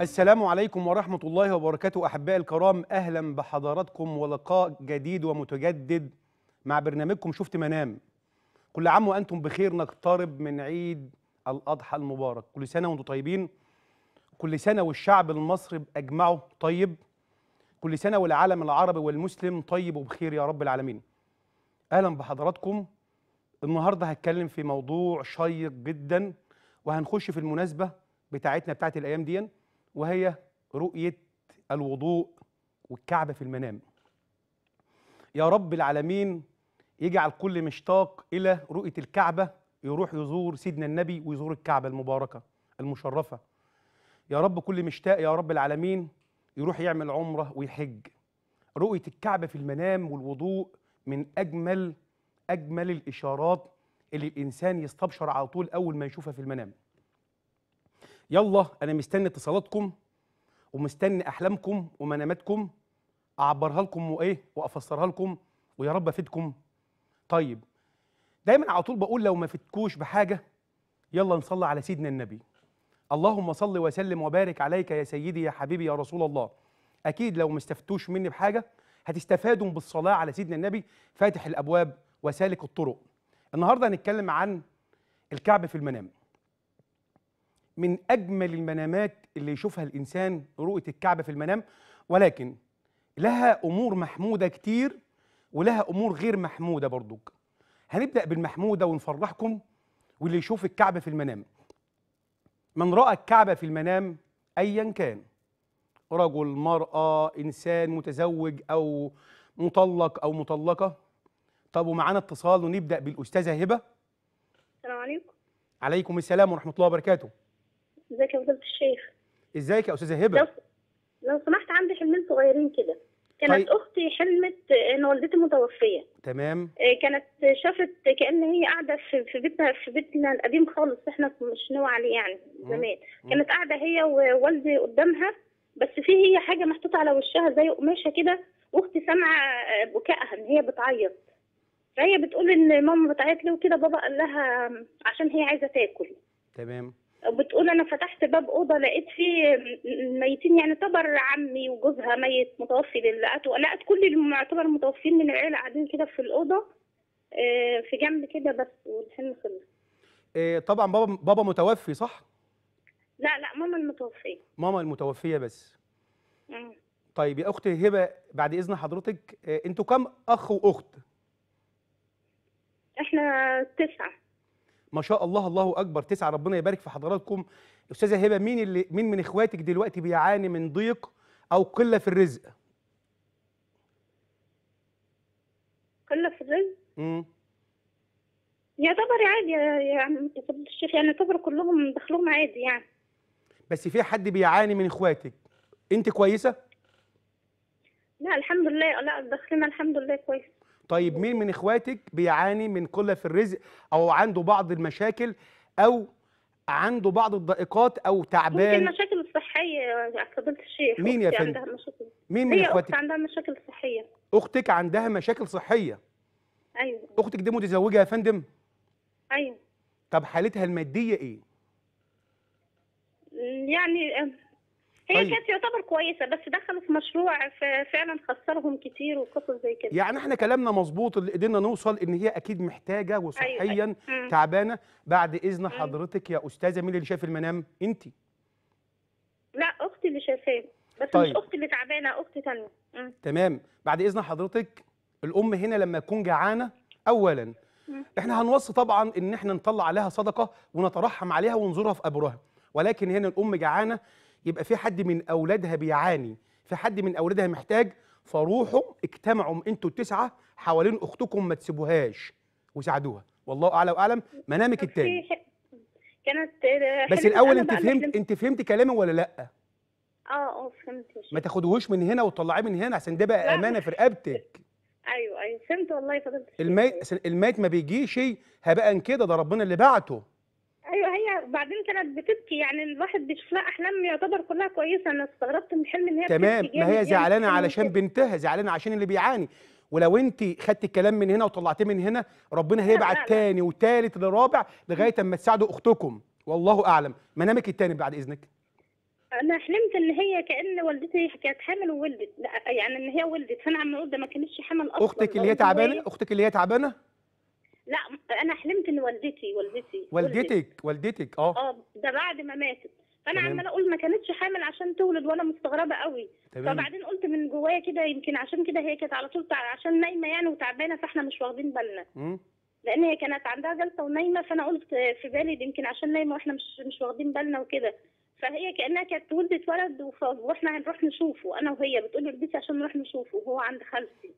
السلام عليكم ورحمة الله وبركاته أحبائي الكرام أهلا بحضراتكم ولقاء جديد ومتجدد مع برنامجكم شفت منام كل عام وأنتم بخير نقترب من عيد الأضحى المبارك كل سنة وأنتم طيبين كل سنة والشعب المصري أجمعه طيب كل سنة والعالم العربي والمسلم طيب وبخير يا رب العالمين أهلا بحضراتكم النهاردة هتكلم في موضوع شيق جدا وهنخش في المناسبة بتاعتنا بتاعت الأيام دي وهي رؤية الوضوء والكعبة في المنام يا رب العالمين يجعل كل مشتاق إلى رؤية الكعبة يروح يزور سيدنا النبي ويزور الكعبة المباركة المشرفة يا رب كل مشتاق يا رب العالمين يروح يعمل عمرة ويحج رؤية الكعبة في المنام والوضوء من أجمل أجمل الإشارات اللي الإنسان يستبشر على طول أول ما يشوفها في المنام يلا انا مستني اتصالاتكم ومستني احلامكم ومناماتكم اعبرها لكم وايه وافسرها لكم ويا رب افيدكم طيب دايما على طول بقول لو ما فدتكوش بحاجه يلا نصلي على سيدنا النبي اللهم صل وسلم وبارك عليك يا سيدي يا حبيبي يا رسول الله اكيد لو ما استفدتوش مني بحاجه هتستفادوا بالصلاه على سيدنا النبي فاتح الابواب وسالك الطرق النهارده هنتكلم عن الكعب في المنام من أجمل المنامات اللي يشوفها الإنسان رؤية الكعبة في المنام ولكن لها أمور محمودة كتير ولها أمور غير محمودة برضو هنبدأ بالمحمودة ونفرحكم واللي يشوف الكعبة في المنام من رأى الكعبة في المنام أيا كان رجل مرأة إنسان متزوج أو مطلق أو مطلقة طب ومعانا اتصال ونبدأ بالأستاذة هبة السلام عليكم عليكم السلام ورحمة الله وبركاته ازيك يا فضيله الشيخ ازيك يا استاذه هبه لو, لو سمحت عندي حلمين صغيرين كده كانت طيب. اختي حلمت ان والدتي متوفيه تمام آه، كانت شافت كان هي قاعده في في بيتنا في بيتنا القديم خالص احنا مش نوع عليه يعني زمان كانت قاعده هي ووالدي قدامها بس في هي حاجه محطوطه على وشها زي قماشه كده واختي سامعه آه، بكائها ان هي بتعيط فهي بتقول ان ماما بتعيط ليه وكده بابا قال لها عشان هي عايزه تاكل تمام بتقول انا فتحت باب اوضه لقيت فيه ميتين يعني طبر عمي وجوزها ميت متوفي لقيته لقيت كل المعتبر متوفين من العيله قاعدين كده في الاوضه آه، في جنب كده بس والحلم خلص إيه طبعا بابا بابا متوفي صح لا لا ماما المتوفيه ماما المتوفيه بس مم. طيب يا اخت هبه بعد اذن حضرتك آه، انتوا كم اخ واخت احنا تسعه ما شاء الله الله اكبر تسعه ربنا يبارك في حضراتكم استاذه هبه مين اللي مين من اخواتك دلوقتي بيعاني من ضيق او قله في الرزق قله في الرزق امم يعتبر عادي يعني الشيخ يعني يعتبر كلهم دخلهم عادي يعني بس في حد بيعاني من اخواتك انت كويسه لا الحمد لله لا دخلنا الحمد لله كويس طيب مين من اخواتك بيعاني من قله في الرزق او عنده بعض المشاكل او عنده بعض الضائقات او تعبان ممكن مشاكل صحيه فضيله يعني الشيخ مين يا فندم مين من اخواتك عندها مشاكل صحيه اختك عندها مشاكل صحيه ايوه اختك دي متزوجه يا فندم ايوه طب حالتها الماديه ايه يعني هي طيب. كانت يعتبر كويسه بس دخلوا في مشروع فعلا خسرهم كتير وقصص زي كده يعني احنا كلامنا مظبوط اللي قدرنا نوصل ان هي اكيد محتاجه أيوة، وصحيا أيوة. أيوة. تعبانه بعد اذن حضرتك يا استاذه مين اللي شايف المنام انت لا اختي اللي شايفاه بس طيب. مش اختي اللي تعبانه اختي ثانيه تمام بعد اذن حضرتك الام هنا لما تكون جعانه اولا احنا هنوصي طبعا ان احنا نطلع عليها صدقه ونترحم عليها ونزورها في قبرها ولكن هنا الام جعانه يبقى في حد من أولادها بيعاني في حد من أولادها محتاج فروحوا اجتمعوا انتوا التسعة حوالين أختكم ما تسيبوهاش وساعدوها والله أعلى وأعلم منامك التاني كانت بس الأول أنت فهمت أنت فهمت كلامي ولا لأ؟ اه اه فهمت ما تاخدوهوش من هنا وتطلعيه من هنا عشان ده بقى امانه في رقبتك ايوه ايوه فهمت والله فضلت الميت الميت ما بيجيش هبقى كده ده ربنا اللي بعته ايوه هي بعدين كانت بتبكي يعني الواحد بيشوف لها احلام يعتبر كلها كويسه انا استغربت من حلم ان هي تمام ما هي يعني. زعلانه علشان بنتها زعلانه عشان اللي بيعاني ولو انت خدت الكلام من هنا وطلعتيه من هنا ربنا هيبعت تاني وتالت لرابع لغايه اما تساعدوا اختكم والله اعلم منامك التاني بعد اذنك انا حلمت ان هي كان والدتي كانت حامل وولدت لا يعني ان هي ولدت فانا عم اقول ده ما كانتش حامل اصلا اختك اللي هي تعبانه إيه؟ اختك اللي هي تعبانه لا انا حلمت ان والدتي والدتي والدتك والدتك اه اه ده بعد ما ماتت فانا عماله اقول ما كانتش حامل عشان تولد وانا مستغربه قوي تمام. فبعدين قلت من جوايا كده يمكن عشان كده هي كانت على طول عشان نايمه يعني وتعبانه فاحنا مش واخدين بالنا لان هي كانت عندها جلطه ونايمه فانا قلت في بالي يمكن عشان نايمه واحنا مش مش واخدين بالنا وكده فهي كانها كانت ولدت ولد واحنا هنروح نشوفه انا وهي بتقول لي عشان نروح نشوفه وهو عند خالتي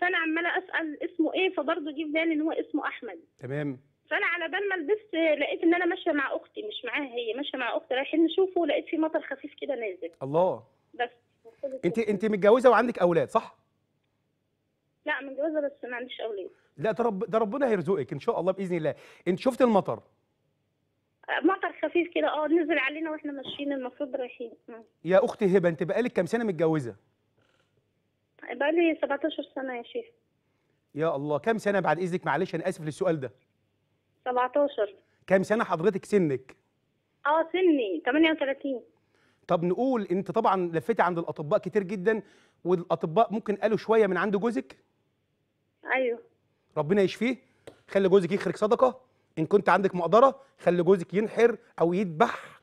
فانا عماله اسال اسمه ايه فبرضه جه في بالي ان هو اسمه احمد تمام فانا على بال ما لبست لقيت ان انا ماشيه مع اختي مش معاها هي ماشيه مع اختي رايحين نشوفه لقيت في مطر خفيف كده نازل الله بس انت انت متجوزه وعندك اولاد صح لا متجوزه بس ما عنديش اولاد لا ده رب ده ربنا هيرزقك ان شاء الله باذن الله انت شفت المطر مطر خفيف كده اه نزل علينا واحنا ماشيين المفروض رايحين يا اختي هبه انت بقالك كام سنه متجوزه بقى لي 17 سنه يا شيخ يا الله كم سنه بعد اذنك معلش انا اسف للسؤال ده 17 كم سنه حضرتك سنك اه سني 38 طب نقول انت طبعا لفيتي عند الاطباء كتير جدا والاطباء ممكن قالوا شويه من عند جوزك ايوه ربنا يشفيه خلي جوزك يخرج صدقه ان كنت عندك مقدره خلي جوزك ينحر او يذبح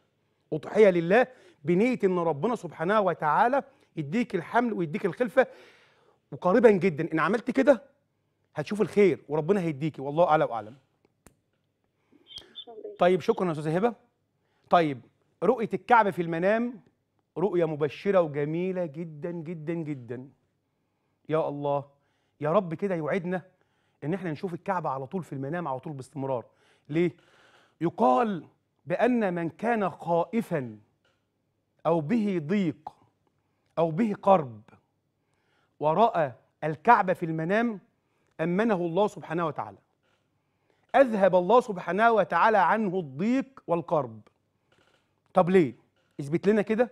اضحيه لله بنيه ان ربنا سبحانه وتعالى يديك الحمل ويديك الخلفه وقريبا جدا ان عملت كده هتشوف الخير وربنا هيديكي والله اعلى واعلم طيب شكرا يا استاذه هبه طيب رؤيه الكعبه في المنام رؤيه مبشره وجميله جدا جدا جدا يا الله يا رب كده يوعدنا ان احنا نشوف الكعبه على طول في المنام على طول باستمرار ليه يقال بان من كان خائفا او به ضيق او به قرب ورأى الكعبة في المنام أمنه الله سبحانه وتعالى أذهب الله سبحانه وتعالى عنه الضيق والقرب طب ليه؟ اثبت لنا كده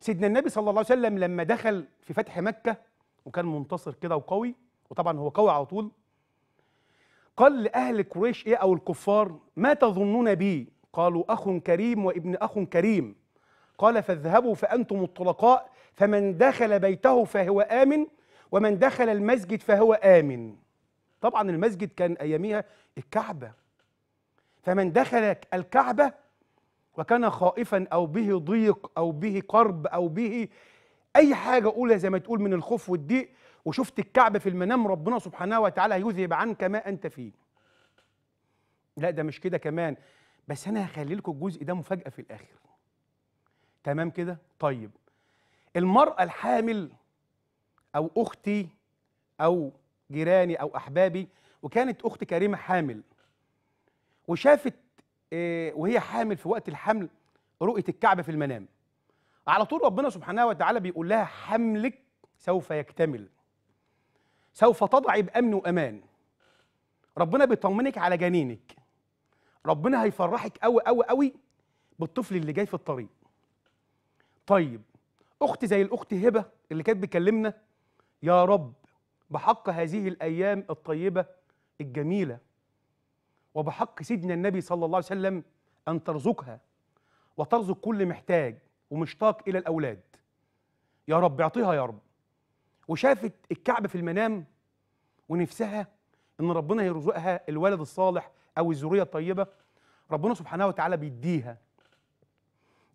سيدنا النبي صلى الله عليه وسلم لما دخل في فتح مكة وكان منتصر كده وقوي وطبعا هو قوي على طول قال لأهل قريش إيه أو الكفار ما تظنون بي قالوا أخ كريم وابن أخ كريم قال فاذهبوا فأنتم الطلقاء فمن دخل بيته فهو آمن ومن دخل المسجد فهو آمن طبعا المسجد كان أياميها الكعبة فمن دخل الكعبة وكان خائفا أو به ضيق أو به قرب أو به أي حاجة أولى زي ما تقول من الخوف والضيق وشفت الكعبة في المنام ربنا سبحانه وتعالى هيذهب عنك ما أنت فيه لا ده مش كده كمان بس أنا هخلي لكم الجزء ده مفاجأة في الآخر تمام كده؟ طيب المرأة الحامل أو أختي أو جيراني أو أحبابي وكانت أخت كريمة حامل وشافت آه، وهي حامل في وقت الحمل رؤية الكعبة في المنام على طول ربنا سبحانه وتعالى بيقول لها حملك سوف يكتمل سوف تضعي بأمن وأمان ربنا بيطمنك على جنينك ربنا هيفرحك قوي قوي قوي بالطفل اللي جاي في الطريق طيب اخت زي الاخت هبه اللي كانت بتكلمنا يا رب بحق هذه الايام الطيبه الجميله وبحق سيدنا النبي صلى الله عليه وسلم ان ترزقها وترزق كل محتاج ومشتاق الى الاولاد يا رب اعطيها يا رب وشافت الكعب في المنام ونفسها ان ربنا يرزقها الولد الصالح او الذريه الطيبه ربنا سبحانه وتعالى بيديها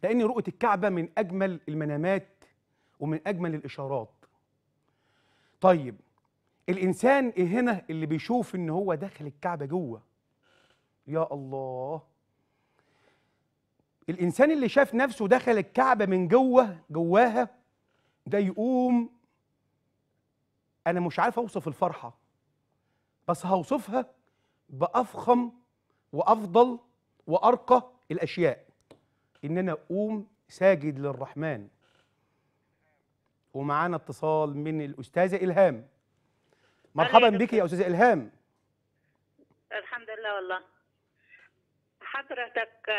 لأن رؤية الكعبة من أجمل المنامات ومن أجمل الإشارات طيب الإنسان إيه هنا اللي بيشوف إن هو داخل الكعبة جوه يا الله الإنسان اللي شاف نفسه دخل الكعبة من جوه جواها ده يقوم أنا مش عارف أوصف الفرحة بس هوصفها بأفخم وأفضل وأرقى الأشياء ان انا اقوم ساجد للرحمن ومعانا اتصال من الاستاذه الهام مرحبا بك يا استاذه الهام الحمد لله والله حضرتك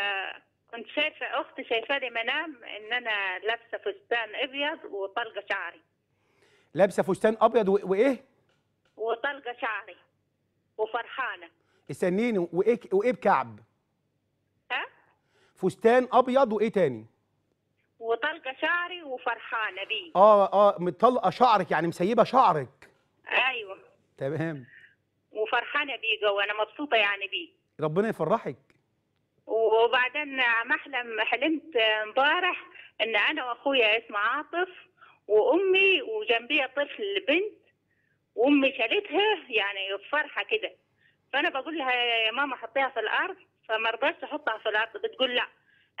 كنت شايفه اختي شايفه لي منام ان انا لابسه فستان ابيض وطلقه شعري لابسه فستان ابيض وايه وطلقه شعري وفرحانه استنيني وايه وايه بكعب فستان ابيض وايه تاني وطلقه شعري وفرحانه بيه اه اه مطلقه شعرك يعني مسيبه شعرك ايوه تمام وفرحانه بيه جوه انا مبسوطه يعني بيه ربنا يفرحك وبعدين احلم حلمت امبارح ان انا واخويا اسمه عاطف وامي وجنبي طفل بنت وامي شالتها يعني فرحه كده فانا بقول لها يا ماما حطيها في الارض فما رضاش احطها في العقد بتقول لا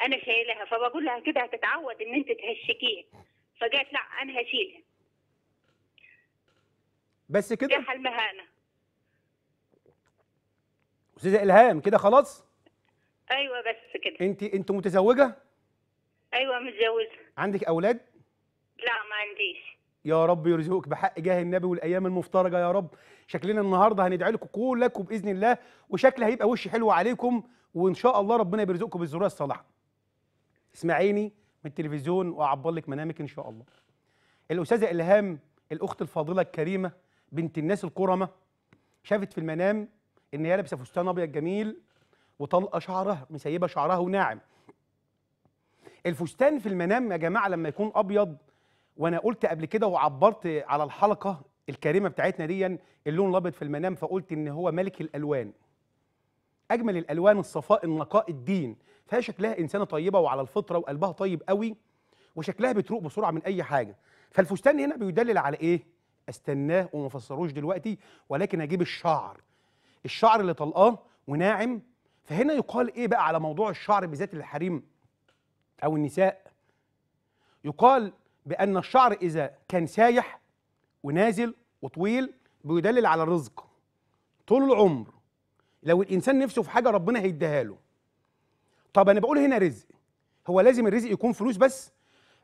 انا شايلها فبقول لها كده هتتعود ان انت تهشكيها فقالت لا انا هشيلها بس كده جه المهانه استاذه الهام كده خلاص ايوه بس كده انت انت متزوجه ايوه متزوجه عندك اولاد لا ما عنديش يا رب يرزقك بحق جاه النبي والايام المفترجه يا رب شكلنا النهارده هندعي لكم كلكم باذن الله وشكل هيبقى وش حلو عليكم وان شاء الله ربنا يرزقكم بالذريه الصالحه اسمعيني من التلفزيون واعبر لك منامك ان شاء الله الاستاذه الهام الاخت الفاضله الكريمه بنت الناس الكرمه شافت في المنام ان هي لابسه فستان ابيض جميل وطلقه شعرها مسيبه شعرها وناعم الفستان في المنام يا جماعه لما يكون ابيض وانا قلت قبل كده وعبرت على الحلقه الكريمه بتاعتنا دي اللون الابيض في المنام فقلت ان هو ملك الالوان اجمل الالوان الصفاء النقاء الدين فهي شكلها انسانه طيبه وعلى الفطره وقلبها طيب قوي وشكلها بتروق بسرعه من اي حاجه فالفستان هنا بيدلل على ايه استناه وما فسروش دلوقتي ولكن اجيب الشعر الشعر اللي طلقاه وناعم فهنا يقال ايه بقى على موضوع الشعر بذات الحريم او النساء يقال بأن الشعر إذا كان سايح ونازل وطويل بيدلل على الرزق طول العمر لو الإنسان نفسه في حاجة ربنا هيديها له طب أنا بقول هنا رزق هو لازم الرزق يكون فلوس بس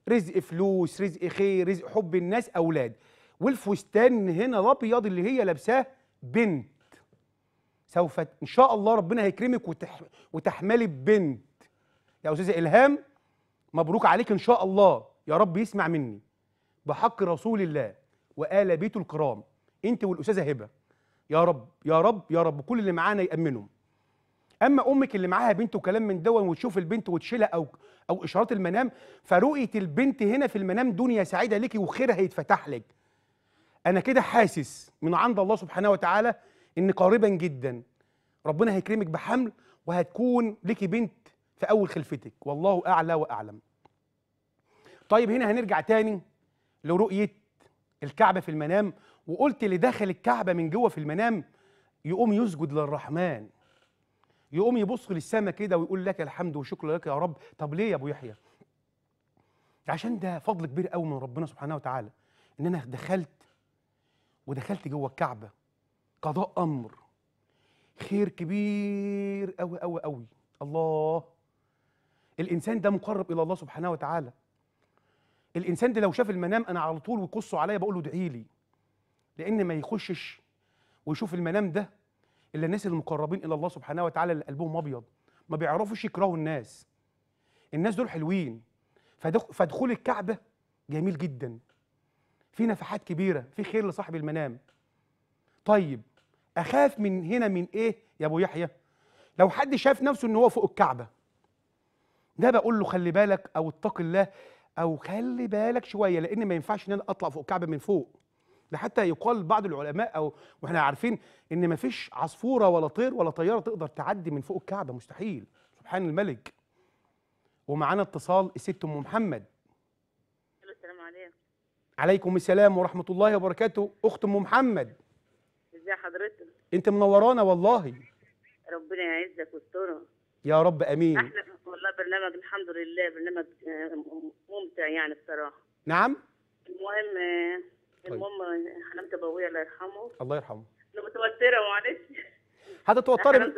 رزق فلوس رزق خير رزق حب الناس أولاد والفستان هنا الأبيض اللي هي لابساه بنت سوف إن شاء الله ربنا هيكرمك وتح... وتحملي بنت يا أستاذة إلهام مبروك عليك إن شاء الله يا رب يسمع مني بحق رسول الله وآل بيته الكرام أنت والأستاذة هبة يا رب يا رب يا رب كل اللي معانا يأمنهم اما امك اللي معاها بنت وكلام من دون وتشوف البنت وتشيلها او او اشارات المنام فرؤيه البنت هنا في المنام دنيا سعيده ليكي وخيرها هيتفتح لك انا كده حاسس من عند الله سبحانه وتعالى ان قريبا جدا ربنا هيكرمك بحمل وهتكون ليكي بنت في اول خلفتك والله اعلى واعلم طيب هنا هنرجع تاني لرؤية الكعبة في المنام وقلت اللي دخل الكعبة من جوه في المنام يقوم يسجد للرحمن يقوم يبص للسماء كده ويقول لك الحمد وشكر لك يا رب طب ليه يا ابو يحيى عشان ده فضل كبير قوي من ربنا سبحانه وتعالى ان انا دخلت ودخلت جوه الكعبه قضاء امر خير كبير قوي قوي قوي الله الانسان ده مقرب الى الله سبحانه وتعالى الانسان ده لو شاف المنام انا على طول ويقصوا عليا بقول له ادعي لي لان ما يخشش ويشوف المنام ده الا الناس المقربين الى الله سبحانه وتعالى اللي قلبهم ابيض ما بيعرفوش يكرهوا الناس الناس دول حلوين فدخول الكعبه جميل جدا في نفحات كبيره في خير لصاحب المنام طيب اخاف من هنا من ايه يا ابو يحيى لو حد شاف نفسه ان هو فوق الكعبه ده بقول له خلي بالك او اتق الله او خلي بالك شويه لان ما ينفعش ان انا اطلع فوق الكعبه من فوق ده حتى يقال بعض العلماء او واحنا عارفين ان ما فيش عصفوره ولا طير ولا طياره تقدر تعدي من فوق الكعبه مستحيل سبحان الملك ومعانا اتصال الست ام محمد السلام عليكم عليكم السلام ورحمه الله وبركاته اخت ام محمد ازي حضرتك انت منورانا والله ربنا يعزك ويسترها يا رب امين احنا برنامج الحمد لله برنامج آه، ممتع يعني بصراحه نعم المهم آه، طيب. المهم حنان تبويه الله يرحمه الله يرحمه انا متوتره معلش هتتوتري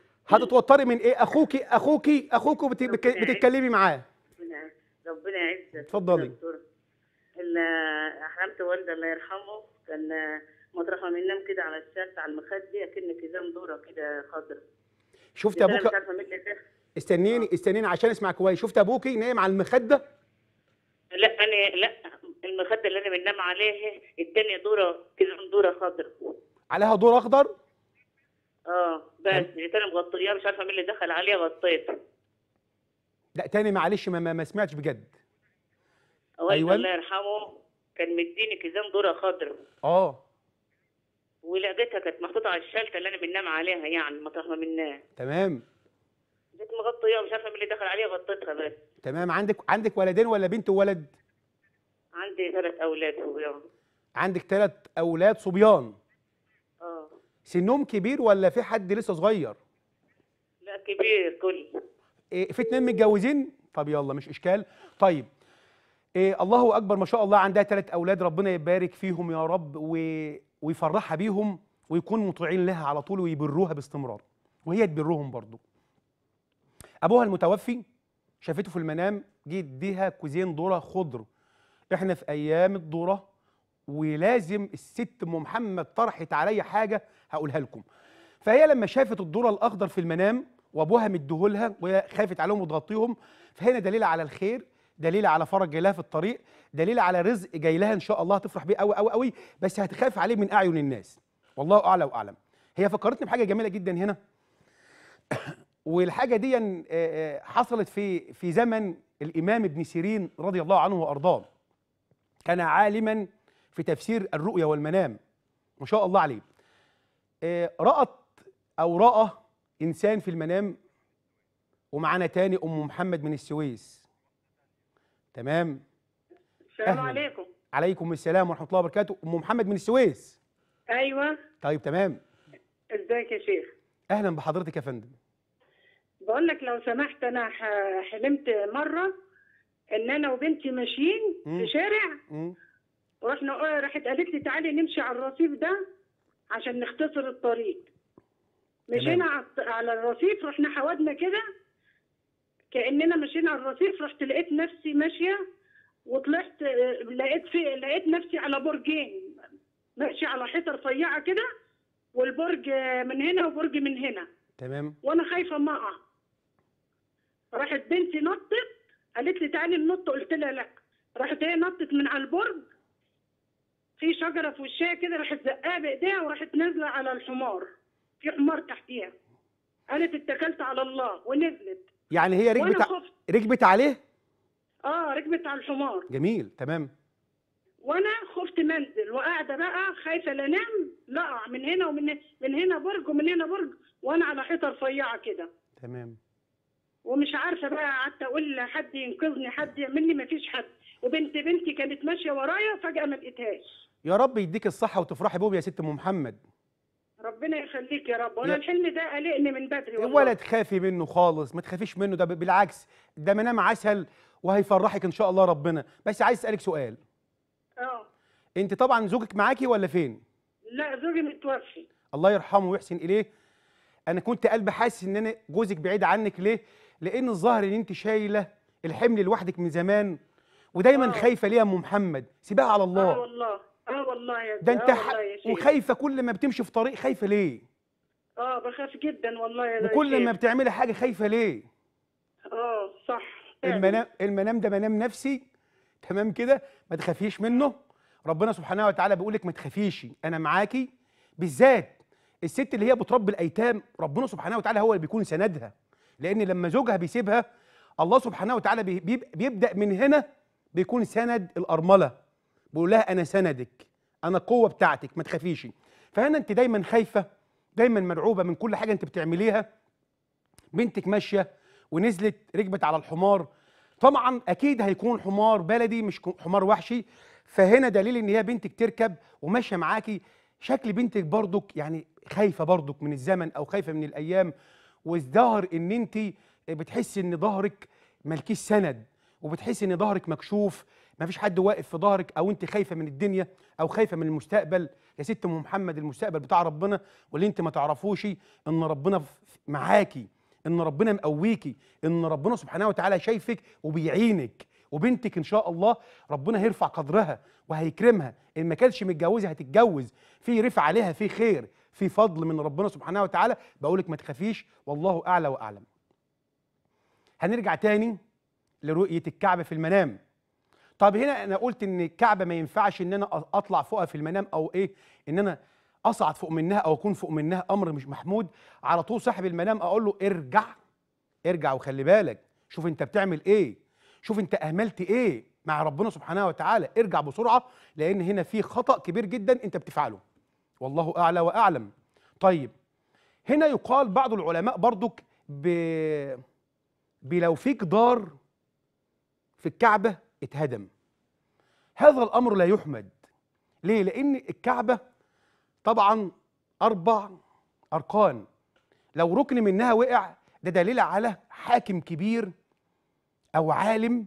هتتوتري من ايه اخوكي اخوكي اخوكي بتتكلمي معاه ربنا يعزك اتفضلي احلمت والدي الله يرحمه كان آه، مطرحه ما بننام كده على الشارع على المخده اكن كزام دوره كده خضرا شفت إيه ابوك استنيني آه. استنيني عشان اسمع كويس شفت ابوكي نايم على المخده لا انا لا المخده اللي انا بنام عليها الثانيه دوره كده دوره خضر عليها دور اخضر اه بس يعني يعني انا مغطيه مش عارفه مين اللي دخل عليها غطيتها لا تاني معلش ما, ما سمعتش بجد ايوه الله يرحمه كان مديني كيزان دوره خضر اه جيتها كانت محطوطه على الشلته اللي انا بننام عليها يعني مطرح ما بننام إيه. تمام جيت مغطيه مش عارفه مين اللي دخل عليها غطيتها بس تمام عندك عندك ولدين ولا بنت وولد؟ عندي ثلاث اولاد صبيان عندك ثلاث اولاد صبيان اه سنهم كبير ولا في حد لسه صغير؟ لا كبير كل إيه في اتنين متجوزين؟ طب يلا مش اشكال طيب إيه الله اكبر ما شاء الله عندها ثلاث اولاد ربنا يبارك فيهم يا رب و... ويفرحها بيهم ويكون مطيعين لها على طول ويبروها باستمرار وهي تبرهم برضه ابوها المتوفي شافته في المنام جه اديها كوزين ذره خضر احنا في ايام الذره ولازم الست ام محمد طرحت عليا حاجه هقولها لكم فهي لما شافت الذره الاخضر في المنام وابوها مديهولها وهي خافت عليهم وتغطيهم فهنا دليل على الخير دليل على فرج جاي لها في الطريق دليل على رزق جاي لها ان شاء الله هتفرح بيه قوي قوي قوي بس هتخاف عليه من اعين الناس والله اعلى واعلم هي فكرتني بحاجه جميله جدا هنا والحاجه دي آه، آه، حصلت في في زمن الامام ابن سيرين رضي الله عنه وارضاه كان عالما في تفسير الرؤيا والمنام ما شاء الله عليه آه، رأت او راى انسان في المنام ومعانا تاني ام محمد من السويس تمام السلام عليكم عليكم السلام ورحمه الله وبركاته ام محمد من السويس ايوه طيب تمام ازيك يا شيخ اهلا بحضرتك يا فندم بقول لك لو سمحت انا حلمت مره ان انا وبنتي ماشيين في شارع ورحنا راحت قالت لي تعالي نمشي على الرصيف ده عشان نختصر الطريق مشينا على الرصيف رحنا حودنا كده كاننا مشينا على الرصيف رحت لقيت نفسي ماشيه وطلعت لقيت في لقيت نفسي على برجين ماشي على حيطه رفيعه كده والبرج من هنا وبرج من هنا تمام وانا خايفه ما اقع راحت بنتي نطت قالت لي تعالي ننط قلت لها لا راحت هي نطت من على البرج في شجره في وشها كده راحت زقاها بايديها وراحت نازله على الحمار في حمار تحتيها قالت اتكلت على الله ونزلت يعني هي ركبت ركبت عليه اه ركبت على الحمار جميل تمام وانا خفت منزل وقاعده بقى خايفه لا انام لا من هنا ومن من هنا برج ومن هنا برج وانا على حيطه رفيعه كده تمام ومش عارفه بقى قعدت اقول لحد ينقذني حد يعمل لي مفيش حد وبنت بنتي كانت ماشيه ورايا فجاه ما لقيتهاش يا رب يديك الصحه وتفرحي بهم يا ست ام محمد ربنا يخليك يا رب وانا الحلم ده قلقني من بدري والله ولا تخافي منه خالص ما تخافيش منه ده بالعكس ده منام عسل وهيفرحك ان شاء الله ربنا بس عايز اسالك سؤال اه انت طبعا زوجك معاكي ولا فين لا زوجي متوفي الله يرحمه ويحسن اليه انا كنت قلبي حاسس ان انا جوزك بعيد عنك ليه لان الظاهر ان انت شايله الحمل لوحدك من زمان ودايما أوه. خايفه ليه يا ام محمد سيبها على الله اه والله اه والله يا ده انت آه، ح... وخايفه كل ما بتمشي في طريق خايفه ليه اه بخاف جدا والله يا وكل ما بتعملي حاجه خايفه ليه اه صح المنام المنام ده منام نفسي تمام كده ما تخافيش منه ربنا سبحانه وتعالى بيقول لك ما تخافيش انا معاكي بالذات الست اللي هي بتربي الايتام ربنا سبحانه وتعالى هو اللي بيكون سندها لان لما زوجها بيسيبها الله سبحانه وتعالى بيبدا من هنا بيكون سند الارمله بيقول لها انا سندك انا القوه بتاعتك ما تخافيش فهنا انت دايما خايفه دايما مرعوبه من كل حاجه انت بتعمليها بنتك ماشيه ونزلت ركبت على الحمار طبعا اكيد هيكون حمار بلدي مش حمار وحشي فهنا دليل ان هي بنتك تركب وماشيه معاكي شكل بنتك برضك يعني خايفه برضك من الزمن او خايفه من الايام وازدهر ان انت بتحسي ان ظهرك مالكيش سند وبتحسي ان ظهرك مكشوف مفيش حد واقف في ظهرك او انت خايفه من الدنيا او خايفه من المستقبل يا ست ام محمد المستقبل بتاع ربنا واللي انت ما تعرفوش ان ربنا معاكي ان ربنا مقويكي ان ربنا سبحانه وتعالى شايفك وبيعينك وبنتك ان شاء الله ربنا هيرفع قدرها وهيكرمها ان ما كانتش متجوزه هتتجوز في رفع عليها في خير في فضل من ربنا سبحانه وتعالى بقولك ما تخافيش والله اعلى واعلم هنرجع تاني لرؤيه الكعبه في المنام طب هنا انا قلت ان الكعبه ما ينفعش ان انا اطلع فوقها في المنام او ايه ان انا اصعد فوق منها او اكون فوق منها امر مش محمود على طول صاحب المنام اقول له ارجع ارجع وخلي بالك شوف انت بتعمل ايه شوف انت اهملت ايه مع ربنا سبحانه وتعالى ارجع بسرعه لان هنا في خطا كبير جدا انت بتفعله والله اعلى واعلم طيب هنا يقال بعض العلماء برضك ب... بلو فيك دار في الكعبه اتهدم هذا الامر لا يحمد ليه لان الكعبه طبعا أربع أركان لو ركن منها وقع ده دليل على حاكم كبير أو عالم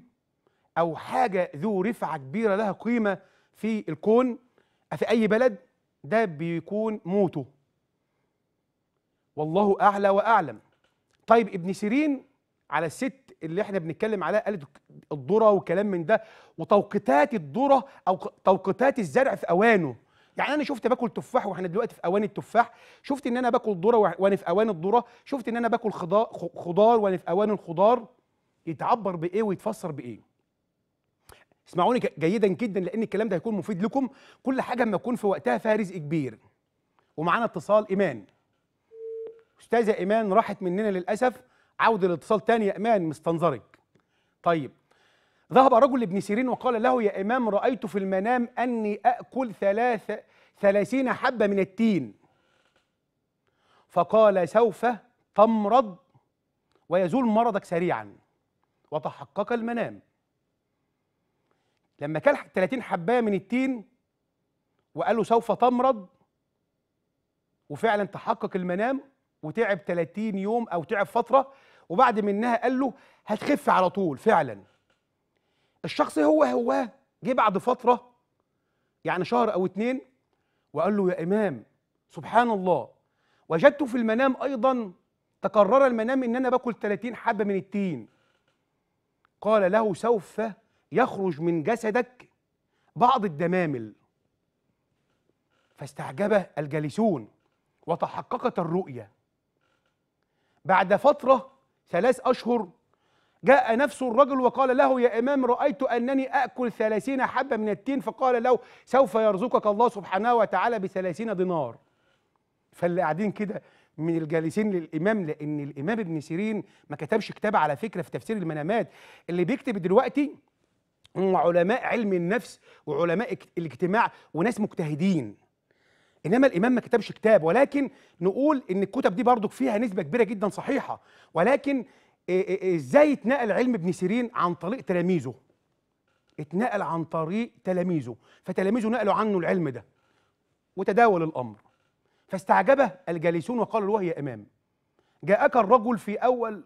أو حاجة ذو رفعة كبيرة لها قيمة في الكون في أي بلد ده بيكون موته والله أعلى وأعلم طيب ابن سيرين على الست اللي احنا بنتكلم عليها قالت الذره وكلام من ده وتوقيتات الذره او توقيتات الزرع في اوانه يعني انا شفت باكل تفاح واحنا دلوقتي في اواني التفاح شفت ان انا باكل ذره وانا في اواني الذره شفت ان انا باكل خضار وانا في اواني الخضار يتعبر بايه ويتفسر بايه اسمعوني جيدا جدا لان الكلام ده هيكون مفيد لكم كل حاجه اما يكون في وقتها فيها رزق كبير ومعانا اتصال ايمان استاذه ايمان راحت مننا للاسف عود الاتصال تاني يا ايمان مستنظرك طيب ذهب رجل لابن سيرين وقال له يا إمام رأيت في المنام أني أكل ثلاث ثلاثين حبة من التين فقال سوف تمرض ويزول مرضك سريعا وتحقق المنام لما كان 30 حبايه من التين وقال له سوف تمرض وفعلا تحقق المنام وتعب 30 يوم او تعب فتره وبعد منها قال له هتخف على طول فعلا الشخص هو هواه جه بعد فتره يعني شهر او اتنين وقال له يا امام سبحان الله وجدت في المنام ايضا تكرر المنام ان انا باكل 30 حبه من التين قال له سوف يخرج من جسدك بعض الدمامل فاستعجبه الجالسون وتحققت الرؤيه بعد فتره ثلاث اشهر جاء نفسه الرجل وقال له يا إمام رأيت أنني أكل ثلاثين حبة من التين فقال له سوف يرزقك الله سبحانه وتعالى بثلاثين دينار فاللي قاعدين كده من الجالسين للإمام لأن الإمام ابن سيرين ما كتبش كتاب على فكرة في تفسير المنامات اللي بيكتب دلوقتي هم علماء علم النفس وعلماء الاجتماع وناس مجتهدين انما الامام ما كتبش كتاب ولكن نقول ان الكتب دي برضو فيها نسبه كبيره جدا صحيحه ولكن إيه، إيه، إيه، ازاي اتنقل علم ابن سيرين عن طريق تلاميذه اتنقل عن طريق تلاميذه فتلاميذه نقلوا عنه العلم ده وتداول الامر فاستعجبه الجالسون وقالوا له يا امام جاءك الرجل في اول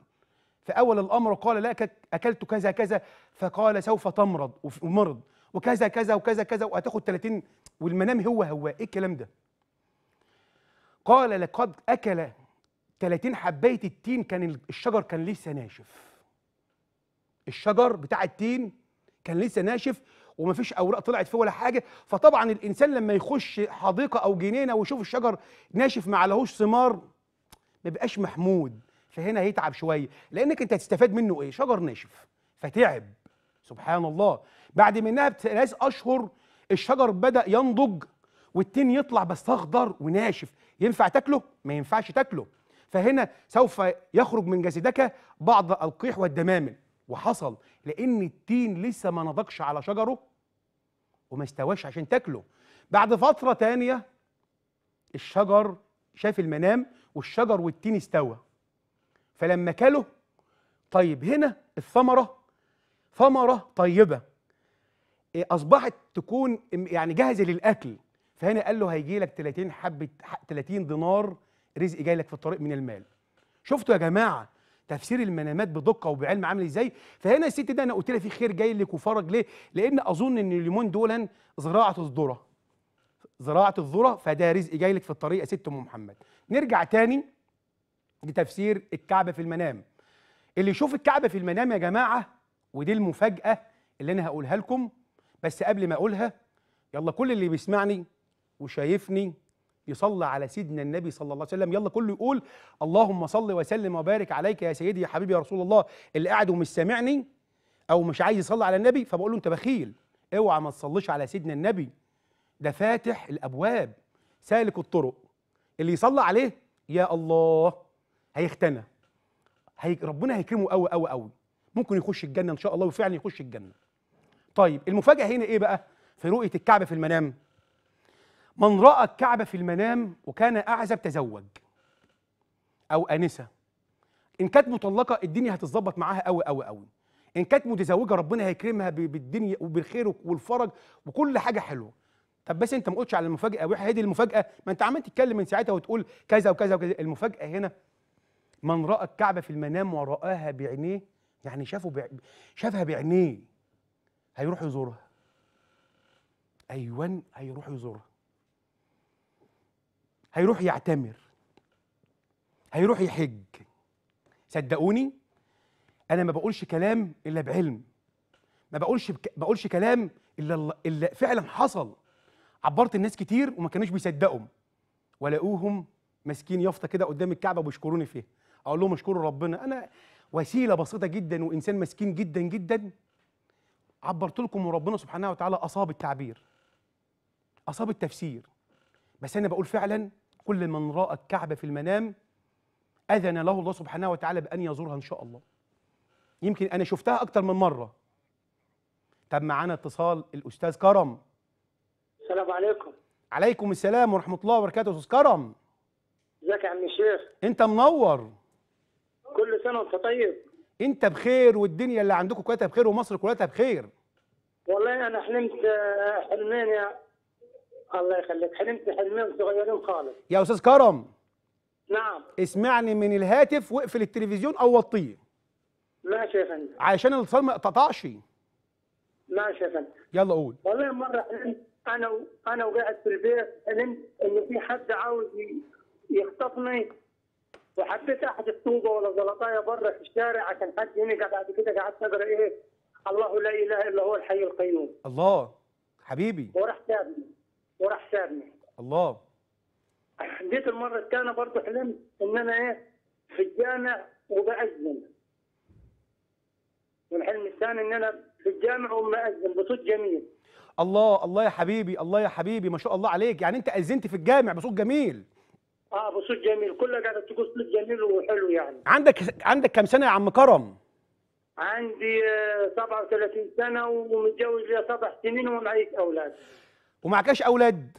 في اول الامر وقال لك اكلت كذا كذا فقال سوف تمرض ومرض وكذا كذا وكذا كذا وهتاخد 30 والمنام هو هو ايه الكلام ده قال لقد اكل 30 حبايه التين كان الشجر كان لسه ناشف الشجر بتاع التين كان لسه ناشف ومفيش اوراق طلعت فيه ولا حاجه فطبعا الانسان لما يخش حديقه او جنينه ويشوف الشجر ناشف ما عليهوش ثمار ما بيبقاش محمود فهنا هيتعب شويه لانك انت هتستفاد منه ايه شجر ناشف فتعب سبحان الله بعد منها بثلاث اشهر الشجر بدا ينضج والتين يطلع بس اخضر وناشف ينفع تاكله ما ينفعش تاكله فهنا سوف يخرج من جسدك بعض القيح والدمامل وحصل لأن التين لسه ما نضجش على شجره وما استواش عشان تاكله بعد فترة تانية الشجر شاف المنام والشجر والتين استوى فلما كله طيب هنا الثمرة ثمرة طيبة إيه، أصبحت تكون يعني جاهزة للأكل فهنا قال له هيجي لك 30 حبة 30 دينار رزق جاي لك في الطريق من المال شفتوا يا جماعه تفسير المنامات بدقه وبعلم عامل ازاي فهنا الست ده انا قلت لها في خير جاي لك وفرج ليه لان اظن ان اليومين دولا زراعه الذره زراعه الذره فده رزق جاي لك في الطريق يا ست ام محمد نرجع تاني لتفسير الكعبه في المنام اللي يشوف الكعبه في المنام يا جماعه ودي المفاجاه اللي انا هقولها لكم بس قبل ما اقولها يلا كل اللي بيسمعني وشايفني يصلى على سيدنا النبي صلى الله عليه وسلم يلا كله يقول اللهم صل وسلم وبارك عليك يا سيدي يا حبيبي يا رسول الله اللي قاعد ومش سامعني او مش عايز يصلي على النبي فبقول له انت بخيل اوعى ما تصليش على سيدنا النبي ده فاتح الابواب سالك الطرق اللي يصلى عليه يا الله هيختنى هي ربنا هيكرمه قوي قوي قوي ممكن يخش الجنه ان شاء الله وفعلا يخش الجنه طيب المفاجاه هنا ايه بقى في رؤيه الكعبه في المنام من رأى الكعبة في المنام وكان أعزب تزوج أو أنسة إن كانت مطلقة الدنيا هتتظبط معاها أوي أوي أوي إن كانت متزوجة ربنا هيكرمها بالدنيا وبالخير والفرج وكل حاجة حلوة طب بس أنت ما قلتش على المفاجأة واحد هي دي المفاجأة ما أنت عمال تتكلم من ساعتها وتقول كذا وكذا وكذا المفاجأة هنا من رأى الكعبة في المنام ورآها بعينيه يعني شافه بع... شافها بعينيه هيروح يزورها أيوان هيروح يزورها هيروح يعتمر هيروح يحج صدقوني انا ما بقولش كلام الا بعلم ما بقولش بك... بقولش كلام الا الا فعلا حصل عبرت الناس كتير وما كانوش بيصدقوا ولاقوهم ماسكين يافطه كده قدام الكعبه وبيشكروني فيها اقول لهم اشكروا ربنا انا وسيله بسيطه جدا وانسان مسكين جدا جدا عبرت لكم وربنا سبحانه وتعالى اصاب التعبير اصاب التفسير بس انا بقول فعلا كل من راى الكعبه في المنام اذن له الله سبحانه وتعالى بان يزورها ان شاء الله يمكن انا شفتها اكتر من مره طب معانا اتصال الاستاذ كرم السلام عليكم عليكم السلام ورحمه الله وبركاته استاذ كرم ازيك يا عم الشيخ انت منور كل سنه وانت طيب انت بخير والدنيا اللي عندكم كلها بخير ومصر كلها بخير والله انا حلمت آه، حلمين يا الله يخليك حلمت حلمين صغيرين خالص يا استاذ كرم نعم اسمعني من الهاتف واقفل التلفزيون او وطيه ماشي يا فندم عشان الصوت ما يقطعش ماشي يا فندم يلا قول والله مره حلمت انا و... انا وقاعد في البيت حلمت ان في حد عاوز يخطفني وحبيت احد الطوبه ولا الزلطايه بره في الشارع عشان حد هناك بعد كده قعدت اقرا ايه الله لا اله الا هو الحي القيوم الله حبيبي ورحت ابني وراح سابني الله جيت المره الثانيه برضه حلمت ان انا ايه في الجامع وبأذن والحلم الثاني ان انا في الجامع وبأذن بصوت جميل الله الله يا حبيبي الله يا حبيبي ما شاء الله عليك يعني انت اذنت في الجامع بصوت جميل اه بصوت جميل كلها قاعده تقول صوت جميل وحلو يعني عندك عندك كام سنه يا عم كرم عندي 37 آه، سنه ومتجوز لي سبع سنين ومعيش اولاد ومعكاش اولاد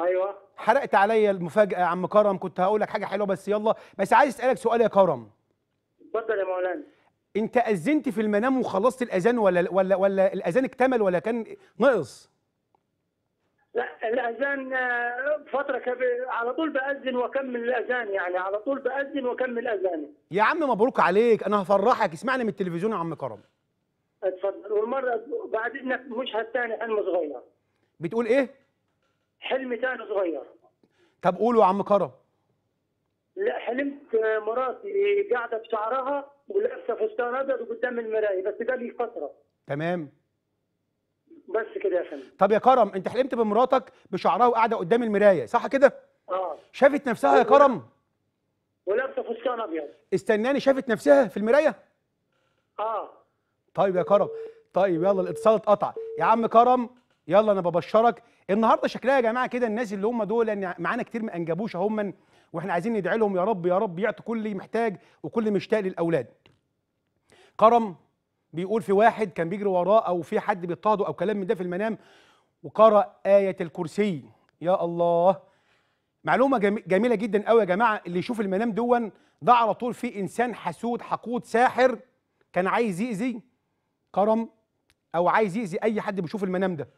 ايوه حرقت عليا المفاجاه يا عم كرم كنت هقول لك حاجه حلوه بس يلا بس عايز اسالك سؤال يا كرم اتفضل يا مولانا انت اذنت في المنام وخلصت الاذان ولا ولا ولا الاذان اكتمل ولا كان نقص لا الاذان آه، فتره كبيرة على طول باذن واكمل الاذان يعني على طول باذن واكمل اذاني يا عم مبروك عليك انا هفرحك اسمعني من التلفزيون يا عم كرم اتفضل والمره بعد انك مشهد ثاني انا صغير بتقول ايه حلم تاني صغير طب قوله يا عم كرم لا حلمت مراتي قاعده بشعرها ولابسه فستان ابيض قدام المرايه بس ده لي فتره تمام بس كده يا فندم طب يا كرم انت حلمت بمراتك بشعرها وقاعده قدام المرايه صح كده اه شافت نفسها يا كرم ولابسه فستان يعني. ابيض استناني شافت نفسها في المرايه اه طيب يا كرم طيب يلا الاتصال اتقطع يا عم كرم يلا انا ببشرك النهارده شكلها يا جماعه كده الناس اللي هم دول يعني معانا كتير ما انجبوش هم واحنا عايزين ندعي لهم يا رب يا رب يعطي كل محتاج وكل مشتاق للاولاد كرم بيقول في واحد كان بيجري وراه او في حد بيضطهده او كلام من ده في المنام وقرأ آية الكرسي يا الله معلومة جميلة جدا قوي يا جماعة اللي يشوف المنام دون ده على طول في إنسان حسود حقود ساحر كان عايز يأذي كرم أو عايز يأذي أي حد بيشوف المنام ده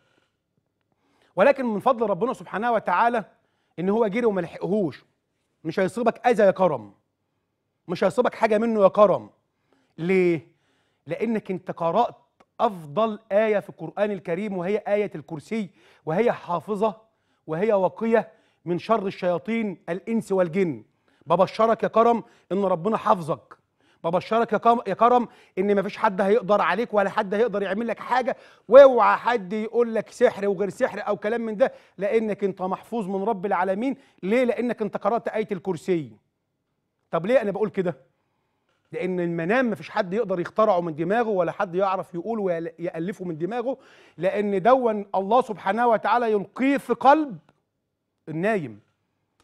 ولكن من فضل ربنا سبحانه وتعالى ان هو جري وما لحقهوش مش هيصيبك اذى يا كرم مش هيصيبك حاجه منه يا كرم ليه لانك انت قرات افضل ايه في القران الكريم وهي ايه الكرسي وهي حافظه وهي وقيه من شر الشياطين الانس والجن ببشرك يا كرم ان ربنا حافظك ببشرك يا كرم ان مفيش حد هيقدر عليك ولا حد هيقدر يعمل لك حاجه واوعى حد يقول لك سحر وغير سحر او كلام من ده لانك انت محفوظ من رب العالمين ليه لانك انت قرات ايه الكرسي طب ليه انا بقول كده لان المنام مفيش حد يقدر يخترعه من دماغه ولا حد يعرف يقوله ويالفه من دماغه لان دون الله سبحانه وتعالى يلقيه في قلب النايم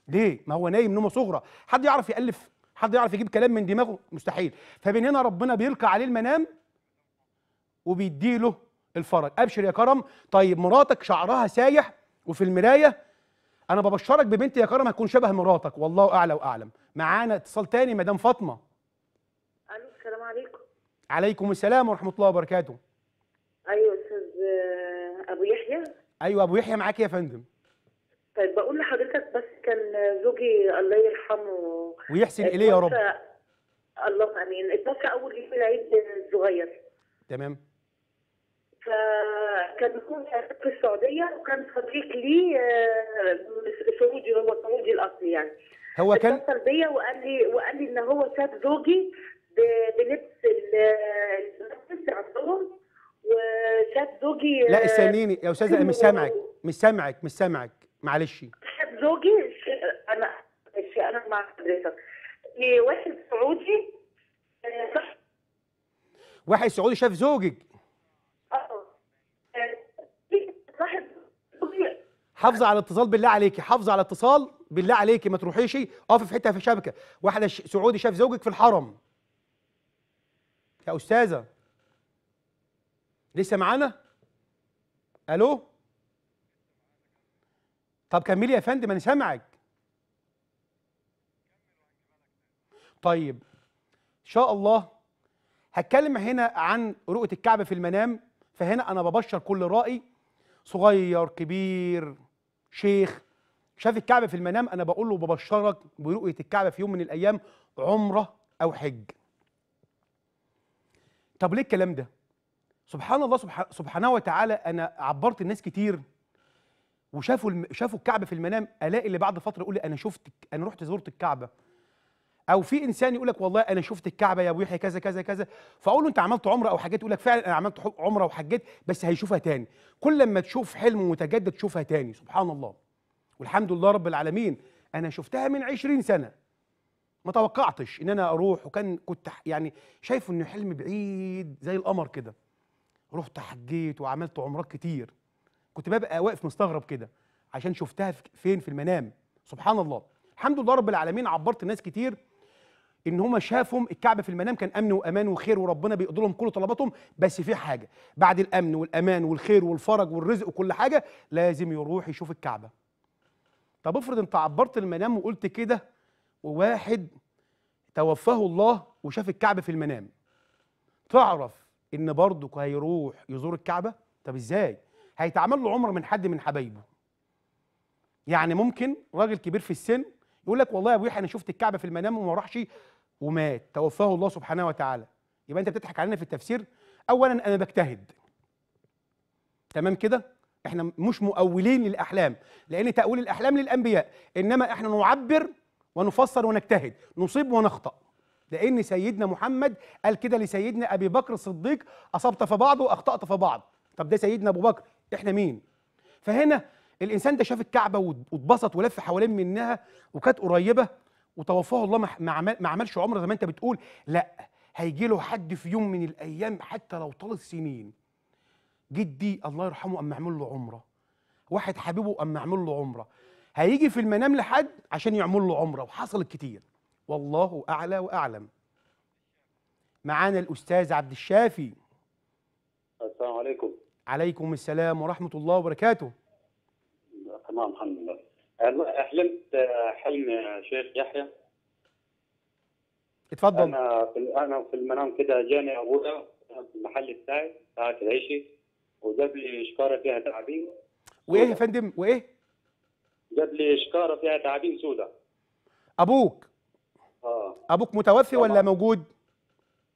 ليه ما هو نايم نومه صغرى حد يعرف يالف حد يعرف يجيب كلام من دماغه مستحيل فمن هنا ربنا بيلقى عليه المنام وبيديله الفرج ابشر يا كرم طيب مراتك شعرها سايح وفي المرايه انا ببشرك ببنت يا كرم هتكون شبه مراتك والله اعلى واعلم معانا اتصال تاني مدام فاطمه الو السلام عليكم عليكم السلام ورحمه الله وبركاته ايوه استاذ آه، ابو يحيى ايوه ابو يحيى معاك يا فندم طيب بقول لحضرتك بس كان زوجي الله يرحمه ويحسن آه، اليه يا رب الله امين اتوفى اول يوم العيد الصغير تمام فكان بيكون في السعوديه وكان صديق لي آه، سعودي هو سعودي الاصلي يعني هو كان اتصل بيا وقال لي وقال لي ان هو شاف زوجي بلبس اللبس عندهم وشاف زوجي لا آه، استنيني يا استاذه مش سامعك مش سامعك مش سامعك معلش زوجي انا معلش انا مع حضرتك إيه، واحد سعودي آه، واحد سعودي شاف زوجك آه. آه، حافظه على الاتصال بالله عليكي حافظه على الاتصال بالله عليكي ما تروحيش اقفي في حته في شبكه واحده سعودي شاف زوجك في الحرم يا استاذه لسه معانا الو طب كملي يا فندم انا سامعك طيب ان شاء الله هتكلم هنا عن رؤيه الكعبه في المنام فهنا انا ببشر كل رائي صغير كبير شيخ شاف الكعبة في المنام أنا بقول له ببشرك برؤية الكعبة في يوم من الأيام عمرة أو حج طب ليه الكلام ده سبحان الله سبحانه وتعالى أنا عبرت الناس كتير وشافوا الم... شافوا الكعبه في المنام الاقي اللي بعد فتره يقول لي انا شفت انا رحت زرت الكعبه او في انسان يقول لك والله انا شفت الكعبه يا ابو يحيى كذا كذا كذا فاقول له انت عملت عمره او حجيت يقول لك فعلا انا عملت عمره وحجيت بس هيشوفها تاني كل لما تشوف حلم متجدد تشوفها تاني سبحان الله والحمد لله رب العالمين انا شفتها من 20 سنه ما توقعتش ان انا اروح وكان كنت يعني شايفه ان حلم بعيد زي القمر كده رحت حجيت وعملت عمرات كتير كنت ببقى واقف مستغرب كده عشان شفتها فين في المنام سبحان الله الحمد لله رب العالمين عبرت ناس كتير ان هم شافهم الكعبه في المنام كان امن وامان وخير وربنا بيقضي لهم كل طلباتهم بس في حاجه بعد الامن والامان والخير والفرج والرزق وكل حاجه لازم يروح يشوف الكعبه طب افرض انت عبرت المنام وقلت كده وواحد توفاه الله وشاف الكعبه في المنام تعرف ان برضك هيروح يزور الكعبه طب ازاي هيتعمل له عمره من حد من حبايبه يعني ممكن راجل كبير في السن يقول لك والله يا ابو يحيى انا شفت الكعبه في المنام وما راحش ومات توفاه الله سبحانه وتعالى يبقى انت بتضحك علينا في التفسير اولا انا بجتهد تمام كده احنا مش مؤولين للاحلام لان تاويل الاحلام للانبياء انما احنا نعبر ونفسر ونجتهد نصيب ونخطأ لأن سيدنا محمد قال كده لسيدنا أبي بكر الصديق أصبت في بعض وأخطأت في بعض طب ده سيدنا أبو بكر احنا مين فهنا الانسان ده شاف الكعبه واتبسط ولف حوالين منها وكانت قريبه وتوفاه الله ما عملش عمره زي ما انت بتقول لا هيجي له حد في يوم من الايام حتى لو طال السنين جدي الله يرحمه اما اعمل له عمره واحد حبيبه اما اعمل له عمره هيجي في المنام لحد عشان يعمل له عمره وحصلت كتير والله اعلى واعلم معانا الاستاذ عبد الشافي عليكم السلام ورحمة الله وبركاته تمام الحمد لله حلمت آه، حلم آه، شيخ يحيى اتفضل انا في انا في المنام كده جاني ابويا في المحل بتاعي بتاعت العيشي وجاب لي شكاره فيها تعابين وايه يا فندم وايه؟ جاب لي شكاره فيها تعابين سوداء ابوك اه ابوك متوفي طبعا. ولا موجود؟